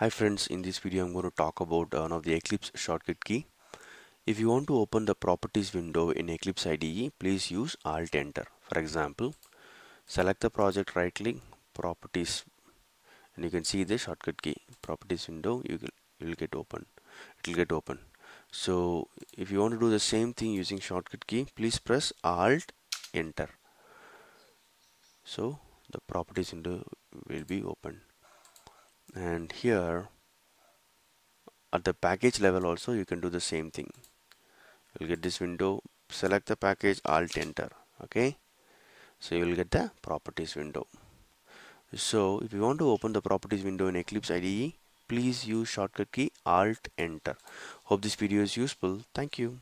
Hi friends, in this video I'm going to talk about uh, one of the Eclipse shortcut key. If you want to open the properties window in Eclipse IDE, please use Alt Enter. For example, select the project right click, properties and you can see the shortcut key properties window you will get open it will get open so if you want to do the same thing using shortcut key please press alt enter so the properties window will be open and here at the package level also you can do the same thing you'll get this window select the package alt enter okay so you will get the properties window so if you want to open the properties window in Eclipse IDE please use shortcut key alt enter hope this video is useful thank you